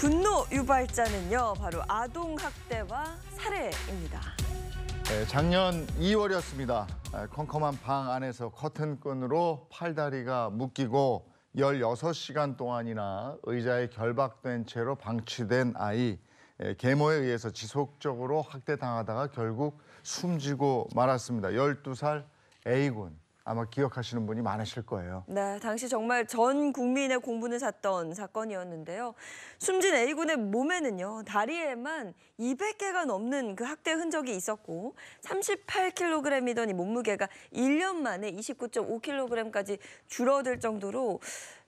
분노 유발자는요, 바로 아동학대와 살해입니다. 네, 작년 2월이었습니다. 아, 컴컴한 방 안에서 커튼끈으로 팔다리가 묶이고 16시간 동안이나 의자에 결박된 채로 방치된 아이 예, 계모에 의해서 지속적으로 학대당하다가 결국 숨지고 말았습니다. 12살 A군. 아마 기억하시는 분이 많으실 거예요. 네, 당시 정말 전 국민의 공분을 샀던 사건이었는데요. 숨진 A군의 몸에는요, 다리에만 200개가 넘는 그 학대 흔적이 있었고 38kg이던 이 몸무게가 1년 만에 29.5kg까지 줄어들 정도로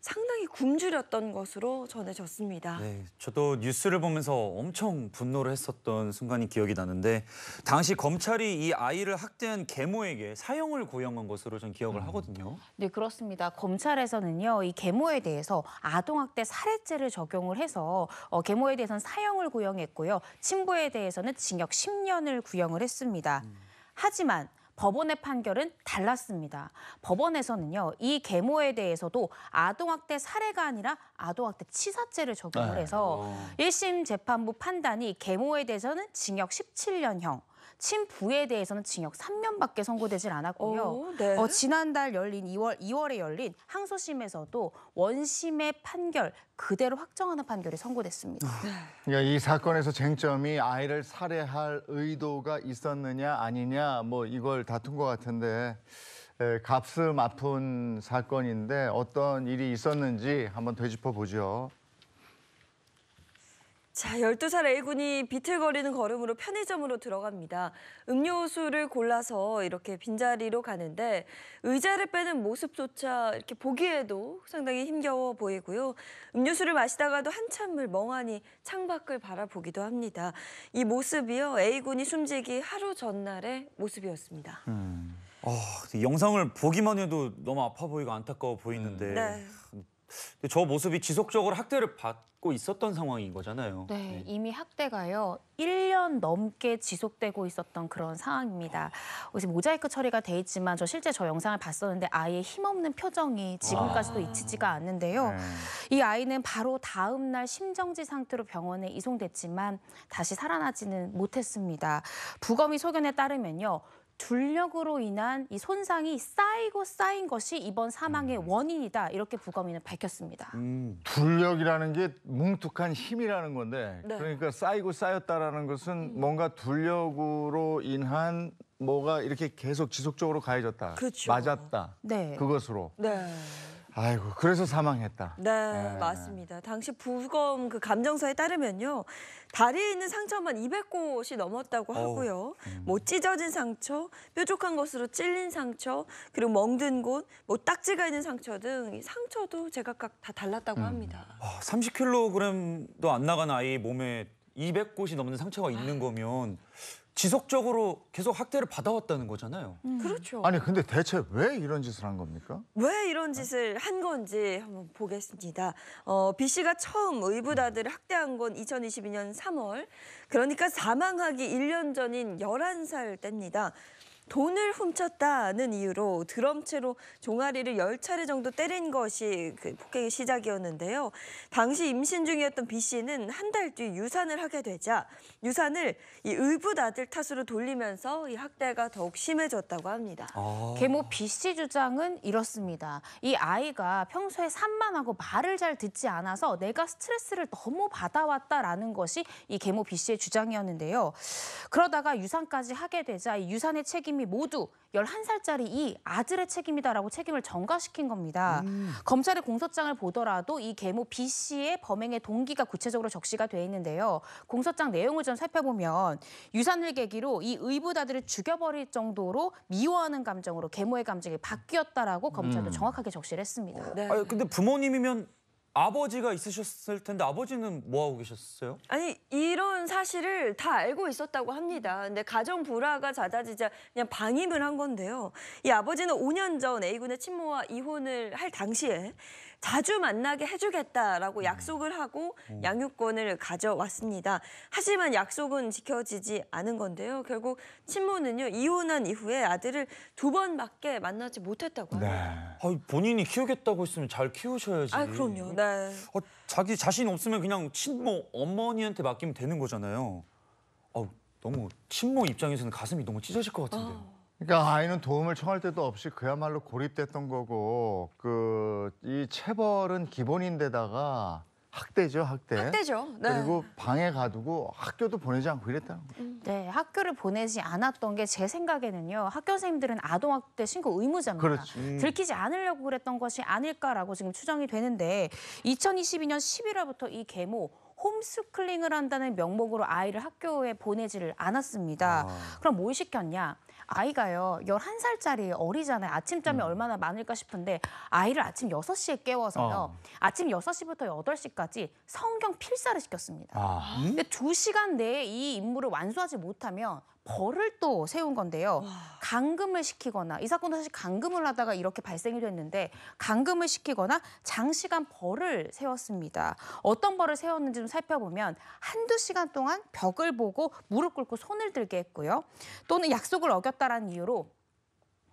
상당히 굶주렸던 것으로 전해졌습니다. 네, 저도 뉴스를 보면서 엄청 분노를 했었던 순간이 기억이 나는데 당시 검찰이 이 아이를 학대한 계모에게 사형을 구형한 것으로 전 기억을 음. 하거든요. 네, 그렇습니다. 검찰에서는요, 이 계모에 대해서 아동학대 살해죄를 적용을 해서 어, 계모에 대해서는 사형을 구형했고요, 친부에 대해서는 징역 10년을 구형을 했습니다. 음. 하지만 법원의 판결은 달랐습니다. 법원에서는요, 이 계모에 대해서도 아동학대 사례가 아니라 아동학대 치사죄를 적용을 네. 해서 1심 재판부 판단이 계모에 대해서는 징역 17년형, 친부에 대해서는 징역 3년밖에 선고되질 않았고요. 오, 네. 어, 지난달 열린 2월 2월에 열린 항소심에서도 원심의 판결 그대로 확정하는 판결이 선고됐습니다. 아, 그이 그러니까 사건에서 쟁점이 아이를 살해할 의도가 있었느냐 아니냐 뭐 이걸 다툰 것 같은데 에, 값음 아픈 사건인데 어떤 일이 있었는지 한번 되짚어 보죠. 자, 12살 A군이 비틀거리는 걸음으로 편의점으로 들어갑니다. 음료수를 골라서 이렇게 빈자리로 가는데 의자를 빼는 모습조차 이렇게 보기에도 상당히 힘겨워 보이고요. 음료수를 마시다가도 한참을 멍하니 창밖을 바라보기도 합니다. 이 모습이요. A군이 숨지기 하루 전날의 모습이었습니다. 음. 어, 영상을 보기만 해도 너무 아파 보이고 안타까워 보이는데 네. 저 모습이 지속적으로 학대를 받 받고 있었던 상황인 거잖아요. 네, 네. 이미 학대가요. 1년 넘게 지속되고 있었던 그런 상황입니다. 이제 모자이크 처리가 돼 있지만 저 실제 저 영상을 봤었는데 아예 힘없는 표정이 지금까지도 와. 아. 잊히지가 않는데요. 네. 이 아이는 바로 다음 날 심정지 상태로 병원에 이송됐지만 다시 살아나지는 못했습니다. 부검이 소견에 따르면요. 줄력으로 인한 이 손상이 쌓이고 쌓인 것이 이번 사망의 음. 원인이다 이렇게 부검인은 밝혔습니다. 음, 둘력이라는 게 뭉툭한 힘이라는 건데 네. 그러니까 쌓이고 쌓였다라는 것은 음. 뭔가 둘력으로 인한 뭐가 이렇게 계속 지속적으로 가해졌다. 그렇죠. 맞았다. 네. 그것으로. 네. 아이고 그래서 사망했다. 네, 네, 네, 맞습니다. 당시 부검 그 감정서에 따르면요. 다리에 있는 상처만 200곳이 넘었다고 하고요. 음. 뭐 찢어진 상처, 뾰족한 것으로 찔린 상처, 그리고 멍든 곳, 뭐 딱지가 있는 상처 등이 상처도 제각각 다 달랐다고 음. 합니다. 와, 아, 30kg도 안 나간 아이 몸에 200곳이 넘는 상처가 있는 아. 거면 지속적으로 계속 학대를 받아왔다는 거잖아요. 음. 그렇죠. 아니 근데 대체 왜 이런 짓을 한 겁니까? 왜 이런 짓을 한 건지 한번 보겠습니다. 어, B 씨가 처음 의붓아들을 학대한 건 2022년 3월. 그러니까 사망하기 1년 전인 11살 때입니다. 돈을 훔쳤다는 이유로 드럼체로 종아리를 열차례 정도 때린 것이 그 폭행의 시작이었는데요. 당시 임신 중이었던 B 씨는 한 달 뒤 유산을 하게 되자 유산을 이 의붓 아들 탓으로 돌리면서 이 학대가 더욱 심해졌다고 합니다. 아... 계모 B 씨 주장은 이렇습니다. 이 아이가 평소에 산만하고 말을 잘 듣지 않아서 내가 스트레스를 너무 받아왔다라는 것이 이 계모 B 씨의 주장이었는데요. 그러다가 유산까지 하게 되자 이 유산의 책임 책임이 모두 11살짜리 이 아들의 책임이다라고 책임을 전가시킨 겁니다. 음. 검찰의 공소장을 보더라도 이 계모 B 씨의 범행의 동기가 구체적으로 적시가 돼 있는데요. 공소장 내용을 좀 살펴보면 유산을 계기로 이 의붓아들을 죽여버릴 정도로 미워하는 감정으로 계모의 감정이 바뀌었다라고 검찰도 음. 정확하게 적시를 했습니다. 네. 아니, 근데 부모님이면 아버지가 있으셨을 텐데 아버지는 뭐 하고 계셨어요? 아니 이런 사실을 다 알고 있었다고 합니다. 근데 가정 불화가 잦아지자 그냥 방임을 한 건데요. 이 아버지는 5년 전 A군의 친모와 이혼을 할 당시에 자주 만나게 해주겠다라고 음. 약속을 하고 음. 양육권을 가져왔습니다. 하지만 약속은 지켜지지 않은 건데요. 결국 친모는요 이혼한 이후에 아들을 두 번밖에 만나지 못했다고 네. 합니다. 아, 본인이 키우겠다고 했으면 잘 키우셔야지. 아 그럼요. 네. 어, 자기 자신 없으면 그냥 친모 어머니한테 맡기면 되는 거잖아요. 어, 너무 친모 입장에서는 가슴이 너무 찢어질 것 같은데요. 아. 그러니까 아이는 도움을 청할 때도 없이 그야말로 고립됐던 거고 그이 체벌은 기본인데다가 학대죠, 학대. 학대죠. 네. 그리고 방에 가두고 학교도 보내지 않고 이랬다는 거죠. 음. 네, 학교를 보내지 않았던 게 제 생각에는요. 학교 선생님들은 아동학대 신고 의무자입니다. 그렇지. 음. 들키지 않으려고 그랬던 것이 아닐까라고 지금 추정이 되는데 2022년 11월부터 이 계모 홈스쿨링을 한다는 명목으로 아이를 학교에 보내지를 않았습니다. 아. 그럼 뭘 시켰냐? 아이가요, 11살짜리 어리잖아요. 아침잠이 음. 얼마나 많을까 싶은데 아이를 아침 6시에 깨워서요. 어. 아침 6시부터 8시까지 성경 필사를 시켰습니다. 아. 근데 2시간 내에 이 임무를 완수하지 못하면 벌을 또 세운 건데요. 감금을 시키거나 이 사건도 사실 감금을 하다가 이렇게 발생이 됐는데 감금을 시키거나 장시간 벌을 세웠습니다. 어떤 벌을 세웠는지 좀 살펴보면 한두 시간 동안 벽을 보고 무릎 꿇고 손을 들게 했고요. 또는 약속을 어겼다라는 이유로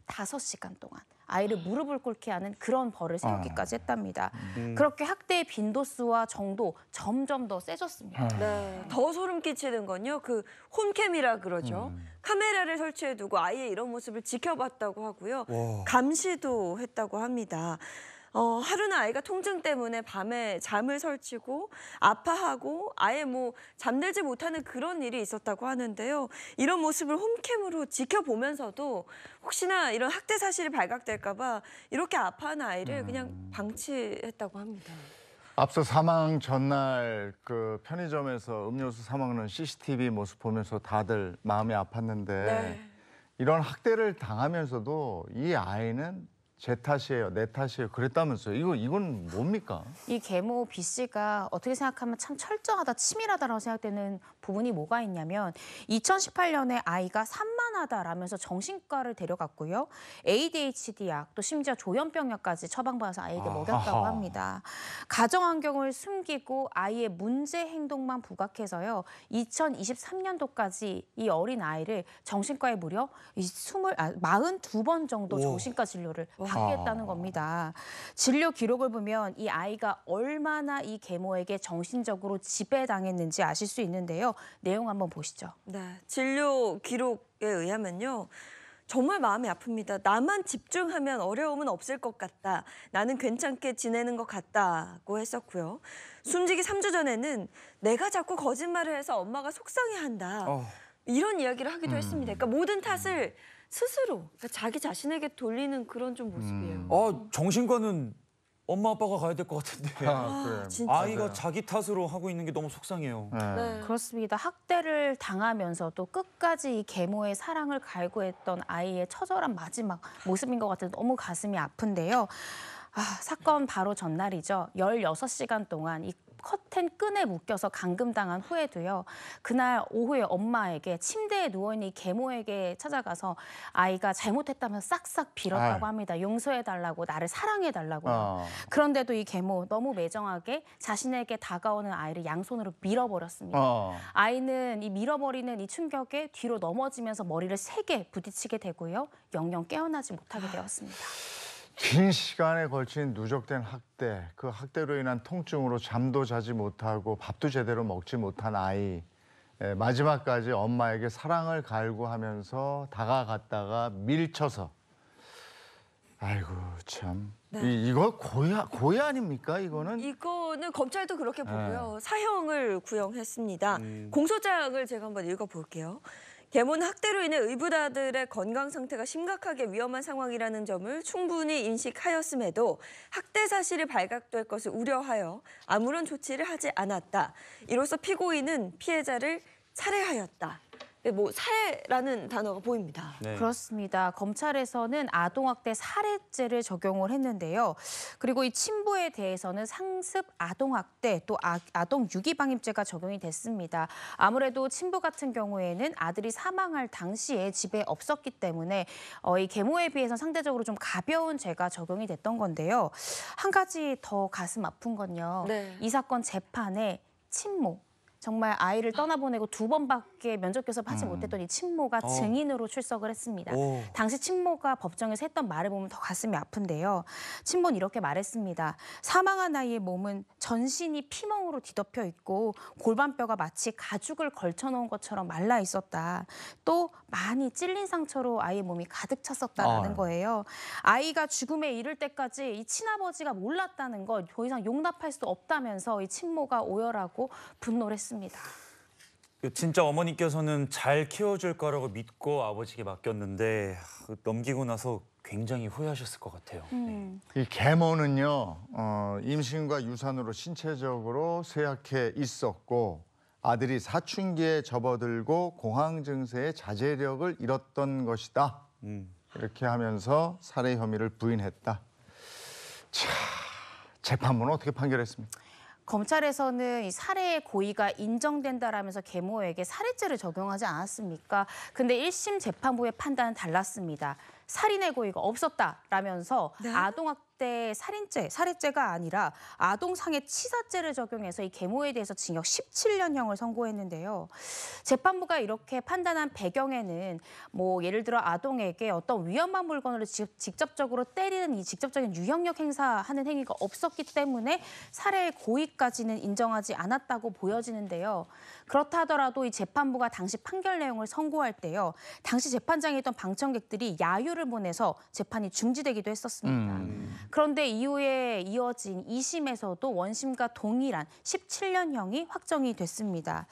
다섯 시간 동안 아이를 무릎을 꿇게 하는 그런 벌을 아. 세우기까지 했답니다. 음. 그렇게 학대의 빈도수와 정도 점점 더 세졌습니다. 아. 네. 더 소름 끼치는 건요. 그 홈캠이라 그러죠. 음. 카메라를 설치해두고 아이의 이런 모습을 지켜봤다고 하고요. 오. 감시도 했다고 합니다. 어, 하루는 아이가 통증 때문에 밤에 잠을 설치고 아파하고 아예 뭐 잠들지 못하는 그런 일이 있었다고 하는데요. 이런 모습을 홈캠으로 지켜보면서도 혹시나 이런 학대 사실이 발각될까 봐 이렇게 아파하는 아이를 그냥 음. 방치했다고 합니다. 앞서 사망 전날 그 편의점에서 음료수 사 먹는 CCTV 모습 보면서 다들 마음이 아팠는데 네. 이런 학대를 당하면서도 이 아이는 제 탓이에요, 내 탓이에요. 그랬다면서요. 이거 이건 뭡니까? 이 계모 B 씨가 어떻게 생각하면 참 철저하다, 치밀하다라고 생각되는 부분이 뭐가 있냐면 2018년에 아이가 3만 불안하다라면서 정신과를 데려갔고요. ADHD 약, 또 심지어 조현병 약까지 처방받아서 아이에게 먹였다고 합니다. 가정환경을 숨기고 아이의 문제 행동만 부각해서요. 2023년도까지 이 어린 아이를 정신과에 무려 20, 아, 42번 정도 정신과 진료를 받게 다는 겁니다. 진료 기록을 보면 이 아이가 얼마나 이 계모에게 정신적으로 지배당했는지 아실 수 있는데요. 내용 한번 보시죠. 네, 진료 기록 분석에 의하면요. 정말 마음이 아픕니다. 나만 집중하면 어려움은 없을 것 같다. 나는 괜찮게 지내는 것 같다고 했었고요. 숨지기 3주 전에는 내가 자꾸 거짓말을 해서 엄마가 속상해한다. 어. 이런 이야기를 하기도 음. 했습니다. 그러니까 모든 탓을 스스로 그러니까 자기 자신에게 돌리는 그런 좀 모습이에요. 음. 어, 정신과는 엄마 아빠가 가야 될 것 같은데 아, 아 아이가 자기 탓으로 하고 있는 게 너무 속상해요. 네. 네. 그렇습니다. 학대를 당하면서도 끝까지 이 계모의 사랑을 갈구했던 아이의 처절한 마지막 모습인 것 같아서 너무 가슴이 아픈데요. 아, 사건 바로 전날이죠. 16시간 동안 이 커튼 끈에 묶여서 감금당한 후에도요. 그날 오후에 엄마에게 침대에 누워있는 이 계모에게 찾아가서 아이가 잘못했다면 싹싹 빌었다고 아유. 합니다. 용서해달라고 나를 사랑해달라고요. 어. 그런데도 이 계모 너무 매정하게 자신에게 다가오는 아이를 양손으로 밀어버렸습니다. 어. 아이는 이 밀어버리는 이 충격에 뒤로 넘어지면서 머리를 세게 부딪히게 되고요. 영영 깨어나지 못하게 되었습니다. 긴 시간에 걸친 누적된 학대, 그 학대로 인한 통증으로 잠도 자지 못하고 밥도 제대로 먹지 못한 아이, 예, 마지막까지 엄마에게 사랑을 갈구하면서 다가갔다가 밀쳐서 아이고 참 네. 이, 이거 고야 고야 아닙니까 이거는 이거는 검찰도 그렇게 보고요 네. 사형을 구형했습니다 음. 공소장을 제가 한번 읽어볼게요. 대문 학대로 인해 의붓아들의 건강 상태가 심각하게 위험한 상황이라는 점을 충분히 인식하였음에도 학대 사실이 발각될 것을 우려하여 아무런 조치를 하지 않았다. 이로써 피고인은 피해자를 살해하였다. 네, 뭐 살해라는 단어가 보입니다. 네. 그렇습니다. 검찰에서는 아동학대 살해죄를 적용을 했는데요. 그리고 이 친부에 대해서는 상습 아동학대 또 아, 동 유기방임죄가 적용이 됐습니다. 아무래도 친부 같은 경우에는 아들이 사망할 당시에 집에 없었기 때문에 어, 이 계모에 비해서 상대적으로 좀 가벼운 죄가 적용이 됐던 건데요. 한 가지 더 가슴 아픈 건요. 네. 이 사건 재판에 친모 정말 아이를 떠나보내고 두 번밖에 뒤늦게 면접 교섭하지 음. 못했던 이 친모가 어. 증인으로 출석을 했습니다. 오. 당시 친모가 법정에서 했던 말을 보면 더 가슴이 아픈데요. 친모는 이렇게 말했습니다. 사망한 아이의 몸은 전신이 피멍으로 뒤덮여 있고 골반뼈가 마치 가죽을 걸쳐놓은 것처럼 말라 있었다. 또 많이 찔린 상처로 아이의 몸이 가득 찼었다는 어. 아. 거예요. 아이가 죽음에 이를 때까지 이 친아버지가 몰랐다는 걸더 이상 용납할 수 없다면서 이 친모가 오열하고 분노를 했습니다. 진짜 어머니께서는 잘 키워줄 거라고 믿고 아버지에게 맡겼는데 넘기고 나서 굉장히 후회하셨을 것 같아요. 음. 네. 이 계모는요 어, 임신과 유산으로 신체적으로 쇠약해 있었고 아들이 사춘기에 접어들고 공황 증세의 자제력을 잃었던 것이다. 음. 이렇게 하면서 살해 혐의를 부인했다. 자, 재판부는 어떻게 판결했습니까? 검찰에서는 이 살해의 고의가 인정된다라면서 계모에게 살해죄를 적용하지 않았습니까? 근데 1심 재판부의 판단은 달랐습니다. 살인의 고의가 없었다라면서 네. 아동학대 살인죄, 살해죄가 아니라 아동상해 치사죄를 적용해서 이 계모에 대해서 징역 17년형을 선고했는데요. 재판부가 이렇게 판단한 배경에는 뭐 예를 들어 아동에게 어떤 위험한 물건으로 직접적으로 때리는 이 직접적인 유형력 행사하는 행위가 없었기 때문에 살해의 고의까지는 인정하지 않았다고 보여지는데요. 그렇다 하더라도 이 재판부가 당시 판결 내용을 선고할 때요. 당시 재판장에 있던 방청객들이 야유를 사표를 보내서 재판이 중지되기도 했었습니다. 음. 그런데 이후에 이어진 2심에서도 원심과 동일한 17년형이 확정이 됐습니다.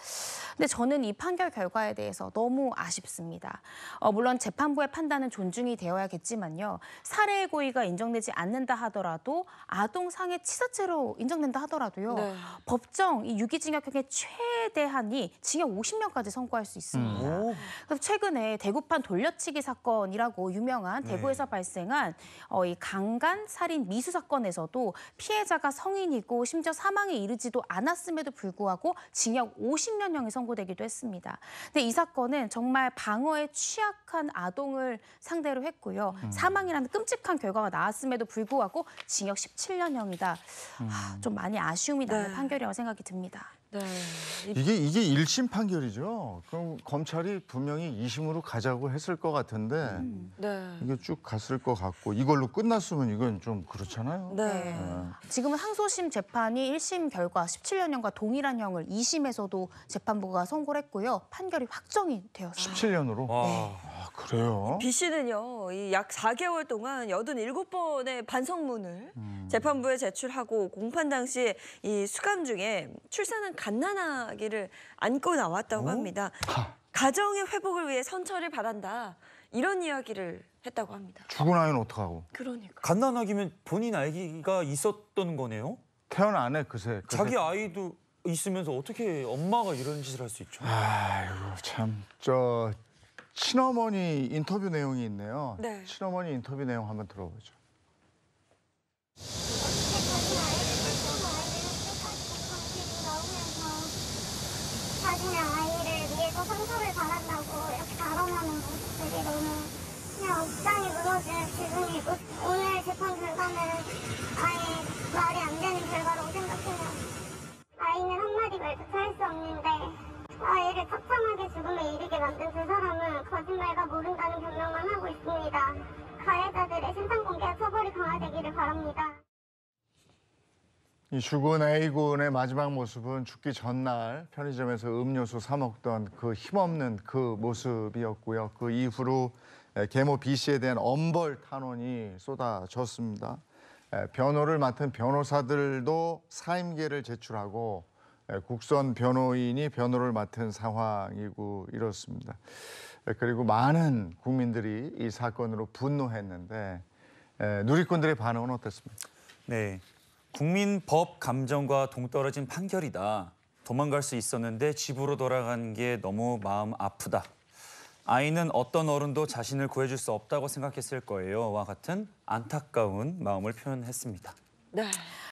근데 저는 이 판결 결과에 대해서 너무 아쉽습니다. 어, 물론 재판부의 판단은 존중이 되어야겠지만요. 살해의 고의가 인정되지 않는다 하더라도 아동상해 치사죄로 인정된다 하더라도요. 네. 법정 이 유기징역형의 최대한이 징역 50년까지 선고할 수 있습니다. 음. 그래서 최근에 대구판 돌려치기 사건이라고 유명 유명한 네. 대구에서 네. 발생한 어, 이 강간 살인 미수 사건에서도 피해자가 성인이고 심지어 사망에 이르지도 않았음에도 불구하고 징역 50년형이 선고되기도 했습니다. 근데 이 사건은 정말 방어에 취약한 아동을 상대로 했고요. 음. 사망이라는 끔찍한 결과가 나왔음에도 불구하고 징역 17년형이다. 음. 아, 좀 많이 아쉬움이 나는 네. 판결이라고 생각이 듭니다. 네. 이게 이게 1심 판결이죠. 그럼 검찰이 분명히 2심으로 가자고 했을 것 같은데 음. 네. 이게 쭉 갔을 것 같고 이걸로 끝났으면 이건 좀 그렇잖아요. 네. 네. 지금은 항소심 재판이 1심 결과 17년형과 동일한 형을 2심에서도 재판부가 선고를 했고요. 판결이 확정이 되었습니다. 17년으로? 네. 아, 그래요? B 씨는요, 이약 4개월 동안 87번의 반성문을 음. 재판부에 제출하고 공판 당시 이 수감 중에 출산한 갓난아기를 안고 나왔다고 어? 합니다. 하. 가정의 회복을 위해 선처를 바란다. 이런 이야기를 했다고 합니다. 죽은 아이는 어떡하고? 그러니까. 갓난아기면 본인 아기가 있었던 거네요? 태어난 애 그새. 그새. 자기 아이도 있으면서 어떻게 엄마가 이런 짓을 할 수 있죠? 아이고 참. 저 친어머니 인터뷰 내용이 있네요. 네. 친어머니 인터뷰 내용 한번 들어보죠. 자신의 아이를 위해서 상처를 받았다고 이렇게 발언하는 모습들이 너무 그냥 억장이 무너질 기분이고 오늘 재판 결과는 아예 말이 안 되는 결과라고 생각해요. 아이는 한마디 말조차 할수 없는데 아이를 척참한 사회가 모른다는 변명만 하고 있습니다. 가해자들의 신상 공개와 처벌이 강화되기를 바랍니다. 이 죽은 A군의 마지막 모습은 죽기 전날 편의점에서 음료수 사 먹던 그 힘없는 그 모습이었고요. 그 이후로 계모 B씨에 대한 엄벌 탄원이 쏟아졌습니다. 변호를 맡은 변호사들도 사임계를 제출하고 국선 변호인이 변호를 맡은 상황이고 이렇습니다. 예, 그리고 많은 국민들이 이 사건으로 분노했는데 예, 누리꾼들의 반응은 어땠습니까? 네, 국민 법 감정과 동떨어진 판결이다. 도망갈 수 있었는데 집으로 돌아간 게 너무 마음 아프다. 아이는 어떤 어른도 자신을 구해줄 수 없다고 생각했을 거예요.와 같은 안타까운 마음을 표현했습니다. 네.